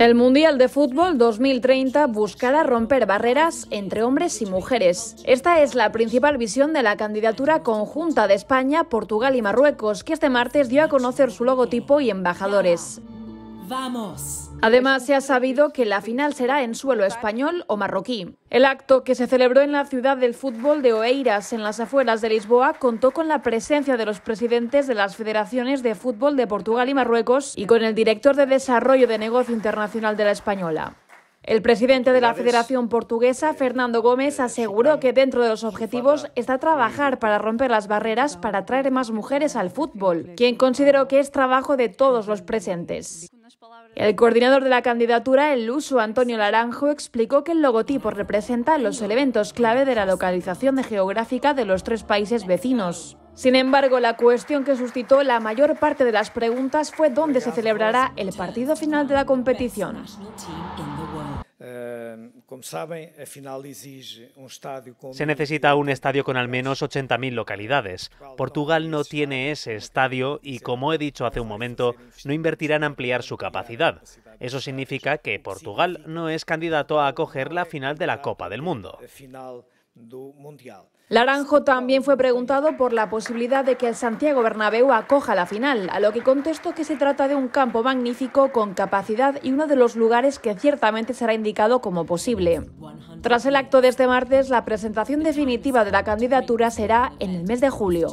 El Mundial de Fútbol 2030 buscará romper barreras entre hombres y mujeres. Esta es la principal visión de la candidatura conjunta de España, Portugal y Marruecos, que este martes dio a conocer su logotipo y embajadores. ¡Vamos! Además, se ha sabido que la final será en suelo español o marroquí. El acto, que se celebró en la ciudad del fútbol de Oeiras, en las afueras de Lisboa, contó con la presencia de los presidentes de las federaciones de fútbol de Portugal y Marruecos y con el director de Desarrollo de Negocio Internacional de la Española. El presidente de la Federación Portuguesa, Fernando Gómez, eh, aseguró que dentro de los objetivos está trabajar eh. para romper las barreras para atraer más mujeres al fútbol, quien consideró que es trabajo de todos los presentes. El coordinador de la candidatura, el luso Antonio Laranjo, explicó que el logotipo representa los elementos clave de la localización geográfica de los tres países vecinos. Sin embargo, la cuestión que suscitó la mayor parte de las preguntas fue dónde se celebrará el partido final de la competición. Ehm, um Se necesita un estadio con al menos 80.000 localidades. Portugal no tiene ese estadio y, como he dicho hace un momento, no invertirá en ampliar su capacidad. Eso significa que Portugal no es candidato a acoger la final de la Copa del Mundo. Laranjo también fue preguntado por la posibilidad de que el Santiago Bernabéu acoja la final, a lo que contestó que se trata de un campo magnífico con capacidad y uno de los lugares que ciertamente será indicado como posible. Tras el acto de este martes, la presentación definitiva de la candidatura será en el mes de julio.